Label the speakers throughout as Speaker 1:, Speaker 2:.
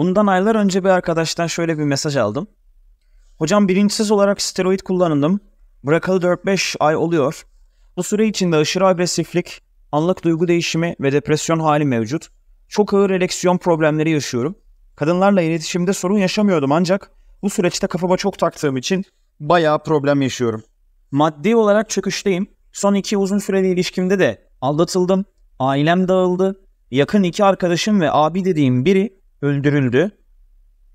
Speaker 1: Bundan aylar önce bir arkadaştan şöyle bir mesaj aldım. Hocam bilinçsiz olarak steroid kullandım. Bırakalı 4-5 ay oluyor. Bu süre içinde aşırı agresiflik, anlık duygu değişimi ve depresyon hali mevcut. Çok ağır eleksiyon problemleri yaşıyorum. Kadınlarla iletişimde sorun yaşamıyordum ancak bu süreçte kafama çok taktığım için bayağı problem yaşıyorum. Maddi olarak çöküşteyim. Son iki uzun süreli ilişkimde de aldatıldım, ailem dağıldı, yakın iki arkadaşım ve abi dediğim biri öldürüldü.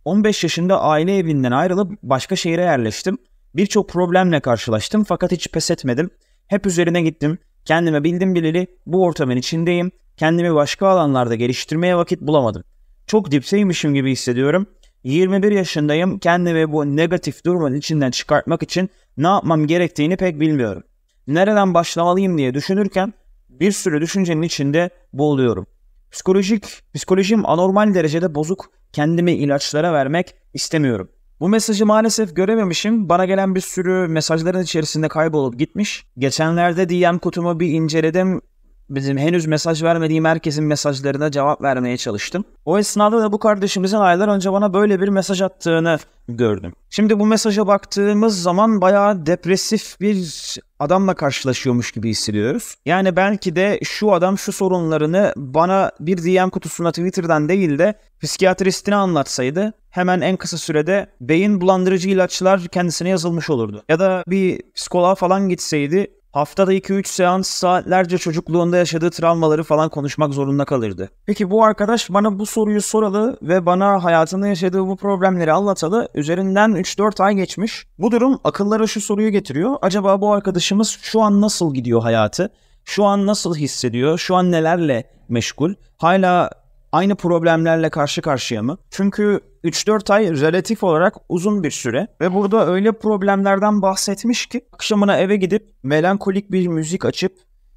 Speaker 1: 15 yaşında aile evinden ayrılıp başka şehire yerleştim. Birçok problemle karşılaştım fakat hiç pes etmedim. Hep üzerine gittim. Kendime bildim bileli bu ortamın içindeyim. Kendimi başka alanlarda geliştirmeye vakit bulamadım. Çok dipseymişim gibi hissediyorum. 21 yaşındayım. Kendimi bu negatif durumun içinden çıkartmak için ne yapmam gerektiğini pek bilmiyorum. Nereden başlamalıyım diye düşünürken bir sürü düşüncenin içinde boğuluyorum. Psikolojik, psikolojim anormal derecede bozuk. Kendimi ilaçlara vermek istemiyorum. Bu mesajı maalesef görememişim. Bana gelen bir sürü mesajların içerisinde kaybolup gitmiş. Geçenlerde DM kutumu bir inceledim bizim henüz mesaj vermediğim herkesin mesajlarına cevap vermeye çalıştım. O esnada da bu kardeşimizin aylar önce bana böyle bir mesaj attığını gördüm. Şimdi bu mesaja baktığımız zaman bayağı depresif bir adamla karşılaşıyormuş gibi hissediyoruz. Yani belki de şu adam şu sorunlarını bana bir DM kutusuna Twitter'dan değil de psikiyatristine anlatsaydı hemen en kısa sürede beyin bulandırıcı ilaçlar kendisine yazılmış olurdu. Ya da bir psikoloğa falan gitseydi Haftada 2-3 seans saatlerce çocukluğunda yaşadığı travmaları falan konuşmak zorunda kalırdı. Peki bu arkadaş bana bu soruyu soralı ve bana hayatında yaşadığı bu problemleri anlatalı üzerinden 3-4 ay geçmiş. Bu durum akıllara şu soruyu getiriyor. Acaba bu arkadaşımız şu an nasıl gidiyor hayatı? Şu an nasıl hissediyor? Şu an nelerle meşgul? Hala aynı problemlerle karşı karşıya mı? Çünkü 3-4 ay relatif olarak uzun bir süre ve burada öyle problemlerden bahsetmiş ki akşamına eve gidip melankolik bir müzik açıp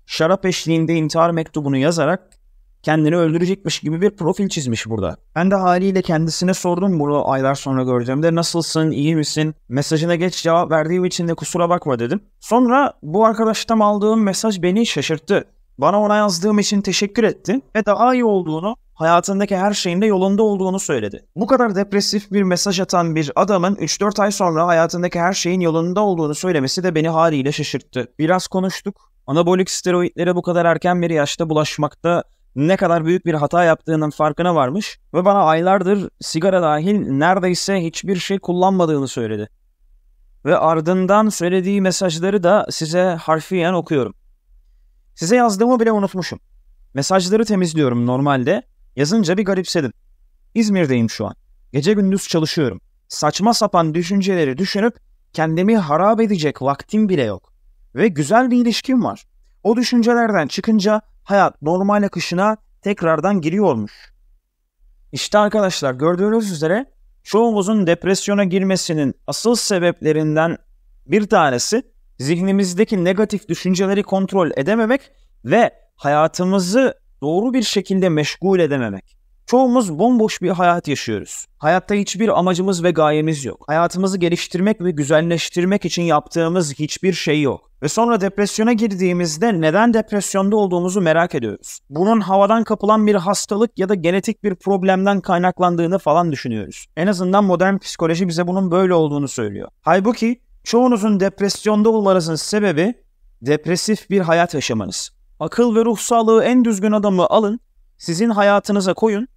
Speaker 1: şarap eşliğinde intihar mektubunu yazarak kendini öldürecekmiş gibi bir profil çizmiş burada. Ben de haliyle kendisine sordum bunu aylar sonra göreceğimde nasılsın, iyi misin, mesajına geç cevap verdiğim için de kusura bakma dedim. Sonra bu arkadaştan aldığım mesaj beni şaşırttı. Bana ona yazdığım için teşekkür etti ve daha iyi olduğunu hayatındaki her şeyin de yolunda olduğunu söyledi. Bu kadar depresif bir mesaj atan bir adamın 3-4 ay sonra hayatındaki her şeyin yolunda olduğunu söylemesi de beni haliyle şaşırttı. Biraz konuştuk. Anabolik steroidlere bu kadar erken bir yaşta bulaşmakta ne kadar büyük bir hata yaptığının farkına varmış ve bana aylardır sigara dahil neredeyse hiçbir şey kullanmadığını söyledi. Ve ardından söylediği mesajları da size harfiyen okuyorum. Size yazdığımı bile unutmuşum. Mesajları temizliyorum normalde Yazınca bir garipsedim. İzmir'deyim şu an. Gece gündüz çalışıyorum. Saçma sapan düşünceleri düşünüp kendimi harap edecek vaktim bile yok. Ve güzel bir ilişkim var. O düşüncelerden çıkınca hayat normal akışına tekrardan giriyormuş. İşte arkadaşlar gördüğünüz üzere çoğumuzun depresyona girmesinin asıl sebeplerinden bir tanesi zihnimizdeki negatif düşünceleri kontrol edememek ve hayatımızı doğru bir şekilde meşgul edememek. Çoğumuz bomboş bir hayat yaşıyoruz. Hayatta hiçbir amacımız ve gayemiz yok. Hayatımızı geliştirmek ve güzelleştirmek için yaptığımız hiçbir şey yok. Ve sonra depresyona girdiğimizde neden depresyonda olduğumuzu merak ediyoruz. Bunun havadan kapılan bir hastalık ya da genetik bir problemden kaynaklandığını falan düşünüyoruz. En azından modern psikoloji bize bunun böyle olduğunu söylüyor. Halbuki çoğunuzun depresyonda olmanızın sebebi depresif bir hayat yaşamanız. Akıl ve ruh sağlığı en düzgün adamı alın, sizin hayatınıza koyun.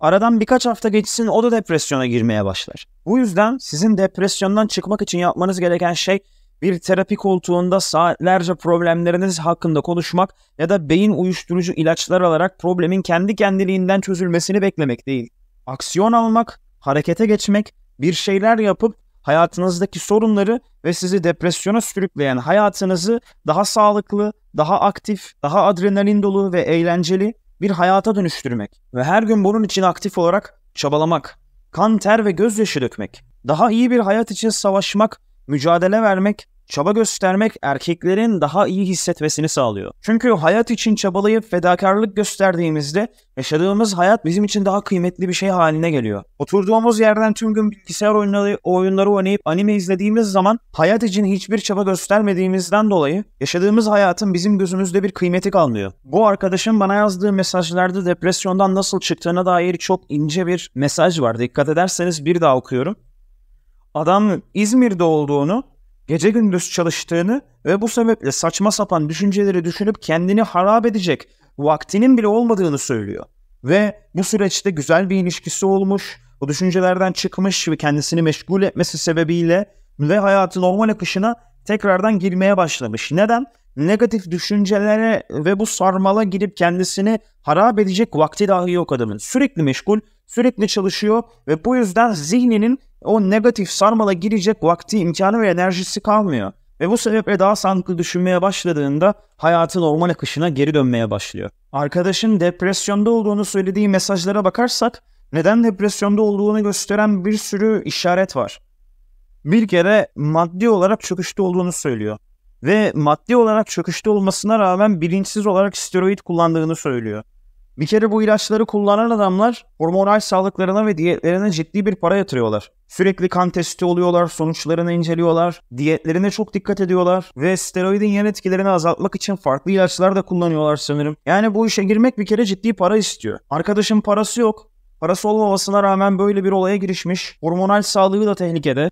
Speaker 1: Aradan birkaç hafta geçsin o da depresyona girmeye başlar. Bu yüzden sizin depresyondan çıkmak için yapmanız gereken şey bir terapi koltuğunda saatlerce problemleriniz hakkında konuşmak ya da beyin uyuşturucu ilaçlar alarak problemin kendi kendiliğinden çözülmesini beklemek değil. Aksiyon almak, harekete geçmek, bir şeyler yapıp hayatınızdaki sorunları ve sizi depresyona sürükleyen hayatınızı daha sağlıklı, daha aktif, daha adrenalin dolu ve eğlenceli bir hayata dönüştürmek ve her gün bunun için aktif olarak çabalamak, kan, ter ve gözyaşı dökmek, daha iyi bir hayat için savaşmak, mücadele vermek çaba göstermek erkeklerin daha iyi hissetmesini sağlıyor. Çünkü hayat için çabalayıp fedakarlık gösterdiğimizde yaşadığımız hayat bizim için daha kıymetli bir şey haline geliyor. Oturduğumuz yerden tüm gün bilgisayar oyunları, oyunları oynayıp anime izlediğimiz zaman hayat için hiçbir çaba göstermediğimizden dolayı yaşadığımız hayatın bizim gözümüzde bir kıymeti kalmıyor. Bu arkadaşım bana yazdığı mesajlarda depresyondan nasıl çıktığına dair çok ince bir mesaj var. Dikkat ederseniz bir daha okuyorum. Adam İzmir'de olduğunu gece gündüz çalıştığını ve bu sebeple saçma sapan düşünceleri düşünüp kendini harap edecek vaktinin bile olmadığını söylüyor. Ve bu süreçte güzel bir ilişkisi olmuş, o düşüncelerden çıkmış ve kendisini meşgul etmesi sebebiyle ve hayatı normal akışına tekrardan girmeye başlamış. Neden? Negatif düşüncelere ve bu sarmala girip kendisini harap edecek vakti dahi yok adamın. Sürekli meşgul, sürekli çalışıyor ve bu yüzden zihninin o negatif sarmala girecek vakti, imkanı ve enerjisi kalmıyor. Ve bu sebeple daha sağlıklı düşünmeye başladığında hayatı normal akışına geri dönmeye başlıyor. Arkadaşın depresyonda olduğunu söylediği mesajlara bakarsak neden depresyonda olduğunu gösteren bir sürü işaret var. Bir kere maddi olarak çöküşte olduğunu söylüyor. Ve maddi olarak çöküşte olmasına rağmen bilinçsiz olarak steroid kullandığını söylüyor. Bir kere bu ilaçları kullanan adamlar hormonal sağlıklarına ve diyetlerine ciddi bir para yatırıyorlar. Sürekli kan testi oluyorlar, sonuçlarını inceliyorlar, diyetlerine çok dikkat ediyorlar ve steroidin yan etkilerini azaltmak için farklı ilaçlar da kullanıyorlar sanırım. Yani bu işe girmek bir kere ciddi para istiyor. Arkadaşın parası yok. Parası olmamasına rağmen böyle bir olaya girişmiş. Hormonal sağlığı da tehlikede.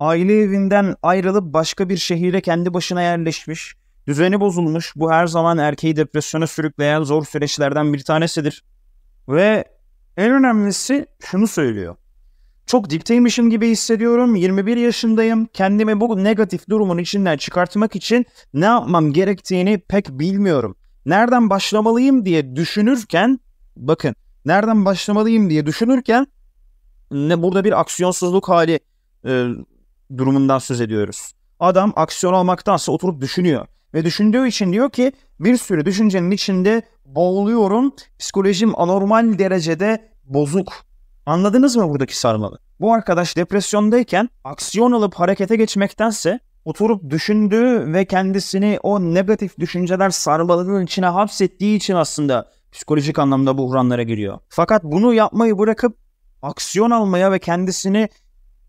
Speaker 1: Aile evinden ayrılıp başka bir şehire kendi başına yerleşmiş Düzeni bozulmuş. Bu her zaman erkeği depresyona sürükleyen zor süreçlerden bir tanesidir. Ve en önemlisi şunu söylüyor. Çok dipteymişim gibi hissediyorum. 21 yaşındayım. Kendimi bu negatif durumun içinden çıkartmak için ne yapmam gerektiğini pek bilmiyorum. Nereden başlamalıyım diye düşünürken bakın nereden başlamalıyım diye düşünürken ne burada bir aksiyonsuzluk hali e, durumundan söz ediyoruz. Adam aksiyon almaktansa oturup düşünüyor. Ve düşündüğü için diyor ki bir sürü düşüncenin içinde boğuluyorum. Psikolojim anormal derecede bozuk. Anladınız mı buradaki sarmalı? Bu arkadaş depresyondayken aksiyon alıp harekete geçmektense oturup düşündüğü ve kendisini o negatif düşünceler sarmalının içine hapsettiği için aslında psikolojik anlamda buhranlara giriyor. Fakat bunu yapmayı bırakıp aksiyon almaya ve kendisini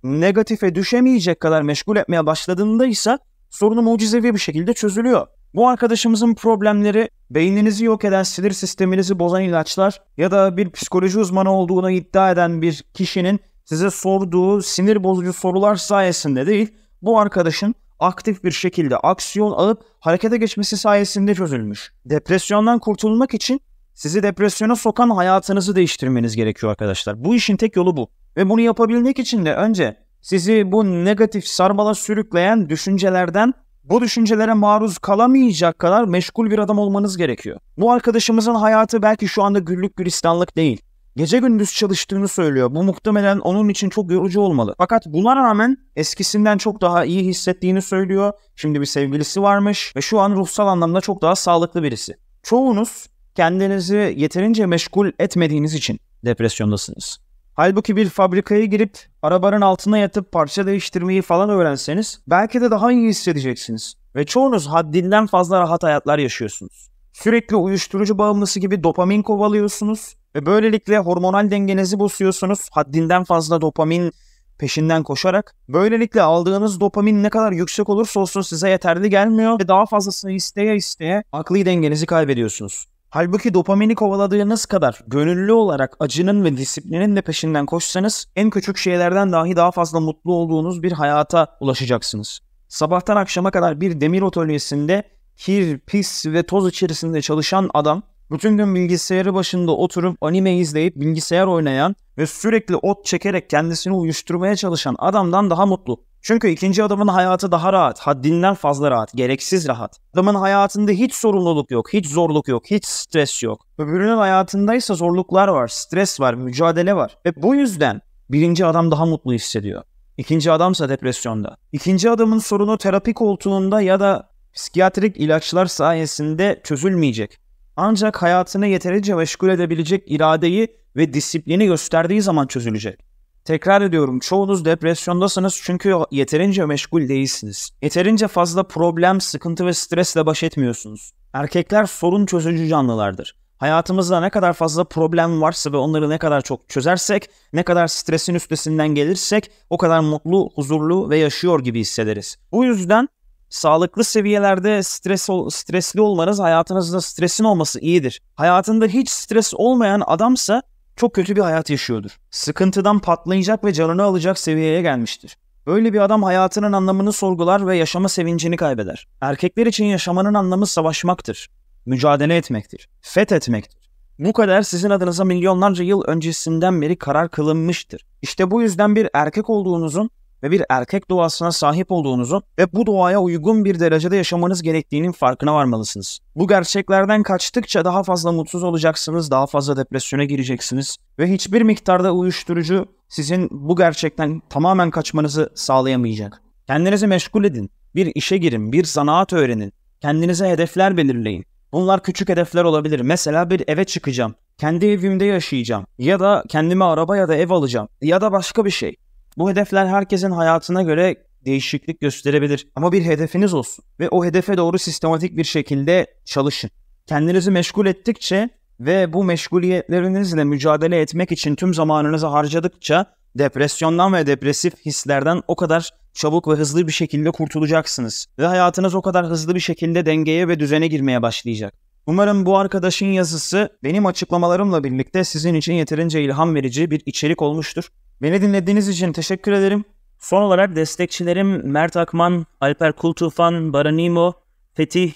Speaker 1: negatife düşemeyecek kadar meşgul etmeye başladığında ise sorunu mucizevi bir şekilde çözülüyor. Bu arkadaşımızın problemleri beyninizi yok eden sinir sisteminizi bozan ilaçlar ya da bir psikoloji uzmanı olduğuna iddia eden bir kişinin size sorduğu sinir bozucu sorular sayesinde değil, bu arkadaşın aktif bir şekilde aksiyon alıp harekete geçmesi sayesinde çözülmüş. Depresyondan kurtulmak için sizi depresyona sokan hayatınızı değiştirmeniz gerekiyor arkadaşlar. Bu işin tek yolu bu. Ve bunu yapabilmek için de önce sizi bu negatif sarmala sürükleyen düşüncelerden bu düşüncelere maruz kalamayacak kadar meşgul bir adam olmanız gerekiyor. Bu arkadaşımızın hayatı belki şu anda güllük gülistanlık değil. Gece gündüz çalıştığını söylüyor. Bu muhtemelen onun için çok yorucu olmalı. Fakat buna rağmen eskisinden çok daha iyi hissettiğini söylüyor. Şimdi bir sevgilisi varmış ve şu an ruhsal anlamda çok daha sağlıklı birisi. Çoğunuz kendinizi yeterince meşgul etmediğiniz için depresyondasınız. Halbuki bir fabrikaya girip arabanın altına yatıp parça değiştirmeyi falan öğrenseniz belki de daha iyi hissedeceksiniz. Ve çoğunuz haddinden fazla rahat hayatlar yaşıyorsunuz. Sürekli uyuşturucu bağımlısı gibi dopamin kovalıyorsunuz ve böylelikle hormonal dengenizi bozuyorsunuz. Haddinden fazla dopamin peşinden koşarak. Böylelikle aldığınız dopamin ne kadar yüksek olursa olsun size yeterli gelmiyor ve daha fazlasını isteye isteye akli dengenizi kaybediyorsunuz. Halbuki dopamini kovaladığınız kadar gönüllü olarak acının ve disiplinin de peşinden koşsanız en küçük şeylerden dahi daha fazla mutlu olduğunuz bir hayata ulaşacaksınız. Sabahtan akşama kadar bir demir atölyesinde kir, pis ve toz içerisinde çalışan adam bütün gün bilgisayarı başında oturup anime izleyip bilgisayar oynayan ve sürekli ot çekerek kendisini uyuşturmaya çalışan adamdan daha mutlu. Çünkü ikinci adamın hayatı daha rahat, haddinden fazla rahat, gereksiz rahat. Adamın hayatında hiç sorumluluk yok, hiç zorluk yok, hiç stres yok. Öbürünün hayatındaysa zorluklar var, stres var, mücadele var. Ve bu yüzden birinci adam daha mutlu hissediyor. İkinci adamsa depresyonda. İkinci adamın sorunu terapi koltuğunda ya da psikiyatrik ilaçlar sayesinde çözülmeyecek. Ancak hayatını yeterince meşgul edebilecek iradeyi ve disiplini gösterdiği zaman çözülecek. Tekrar ediyorum çoğunuz depresyondasınız çünkü yeterince meşgul değilsiniz. Yeterince fazla problem, sıkıntı ve stresle baş etmiyorsunuz. Erkekler sorun çözücü canlılardır. Hayatımızda ne kadar fazla problem varsa ve onları ne kadar çok çözersek, ne kadar stresin üstesinden gelirsek o kadar mutlu, huzurlu ve yaşıyor gibi hissederiz. Bu yüzden sağlıklı seviyelerde stres stresli olmanız hayatınızda stresin olması iyidir. Hayatında hiç stres olmayan adamsa çok kötü bir hayat yaşıyordur. Sıkıntıdan patlayacak ve canını alacak seviyeye gelmiştir. Böyle bir adam hayatının anlamını sorgular ve yaşama sevincini kaybeder. Erkekler için yaşamanın anlamı savaşmaktır. Mücadele etmektir. Fethetmektir. Bu kader sizin adınıza milyonlarca yıl öncesinden beri karar kılınmıştır. İşte bu yüzden bir erkek olduğunuzun ve bir erkek doğasına sahip olduğunuzu ve bu doğaya uygun bir derecede yaşamanız gerektiğinin farkına varmalısınız. Bu gerçeklerden kaçtıkça daha fazla mutsuz olacaksınız, daha fazla depresyona gireceksiniz ve hiçbir miktarda uyuşturucu sizin bu gerçekten tamamen kaçmanızı sağlayamayacak. Kendinizi meşgul edin, bir işe girin, bir zanaat öğrenin, kendinize hedefler belirleyin. Bunlar küçük hedefler olabilir. Mesela bir eve çıkacağım, kendi evimde yaşayacağım ya da kendime araba ya da ev alacağım ya da başka bir şey. Bu hedefler herkesin hayatına göre değişiklik gösterebilir ama bir hedefiniz olsun ve o hedefe doğru sistematik bir şekilde çalışın. Kendinizi meşgul ettikçe ve bu meşguliyetlerinizle mücadele etmek için tüm zamanınızı harcadıkça depresyondan ve depresif hislerden o kadar çabuk ve hızlı bir şekilde kurtulacaksınız ve hayatınız o kadar hızlı bir şekilde dengeye ve düzene girmeye başlayacak. Umarım bu arkadaşın yazısı benim açıklamalarımla birlikte sizin için yeterince ilham verici bir içerik olmuştur. Beni dinlediğiniz için teşekkür ederim. Son olarak destekçilerim Mert Akman, Alper Kultufan, Baranimo, Fetih,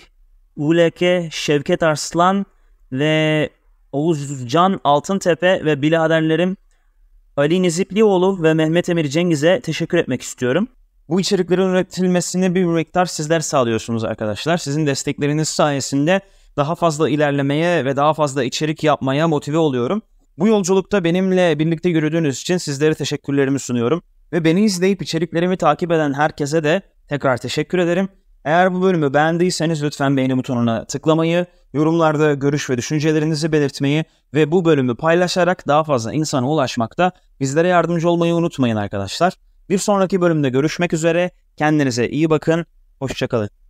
Speaker 1: Uleke, Şevket Arslan ve Oğuzcan Altıntepe ve biladerlerim Ali Niziplioğlu ve Mehmet Emir Cengiz'e teşekkür etmek istiyorum. Bu içeriklerin üretilmesini bir miktar sizler sağlıyorsunuz arkadaşlar. Sizin destekleriniz sayesinde daha fazla ilerlemeye ve daha fazla içerik yapmaya motive oluyorum. Bu yolculukta benimle birlikte yürüdüğünüz için sizlere teşekkürlerimi sunuyorum ve beni izleyip içeriklerimi takip eden herkese de tekrar teşekkür ederim. Eğer bu bölümü beğendiyseniz lütfen beğeni butonuna tıklamayı, yorumlarda görüş ve düşüncelerinizi belirtmeyi ve bu bölümü paylaşarak daha fazla insana ulaşmakta bizlere yardımcı olmayı unutmayın arkadaşlar. Bir sonraki bölümde görüşmek üzere. Kendinize iyi bakın. Hoşçakalın.